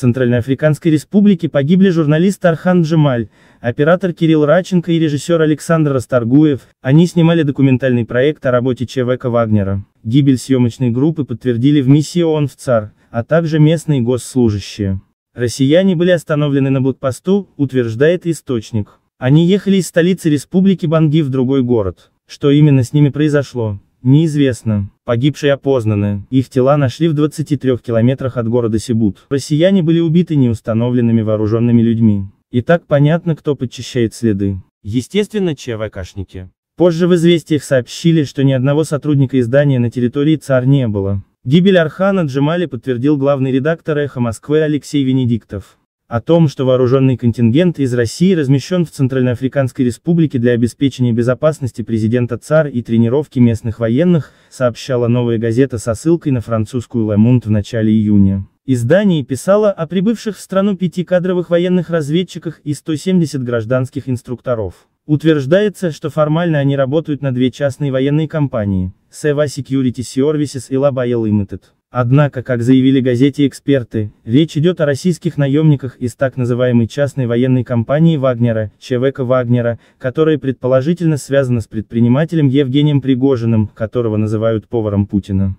Центральноафриканской Республики погибли журналист Архан Джемаль, оператор Кирилл Раченко и режиссер Александр Расторгуев, они снимали документальный проект о работе ЧВК Вагнера. Гибель съемочной группы подтвердили в миссии ООН в ЦАР, а также местные госслужащие. Россияне были остановлены на блокпосту, утверждает источник. Они ехали из столицы республики Банги в другой город. Что именно с ними произошло, Неизвестно. Погибшие опознаны. Их тела нашли в 23 километрах от города Сибут. Россияне были убиты неустановленными вооруженными людьми. И так понятно, кто подчищает следы. Естественно, ЧВКшники. Позже в известиях сообщили, что ни одного сотрудника издания на территории ЦАР не было. Гибель Архана Джамали подтвердил главный редактор «Эхо Москвы» Алексей Венедиктов о том, что вооруженный контингент из России размещен в Центральноафриканской Республике для обеспечения безопасности президента ЦАР и тренировки местных военных, сообщала новая газета со ссылкой на французскую Le Monde в начале июня. Издание писало о прибывших в страну пяти кадровых военных разведчиках и 170 гражданских инструкторов. Утверждается, что формально они работают на две частные военные компании – Seva Security Services и Labayel Limited. Однако, как заявили газете эксперты, речь идет о российских наемниках из так называемой частной военной компании Вагнера, ЧВК Вагнера, которая предположительно связана с предпринимателем Евгением Пригожиным, которого называют поваром Путина.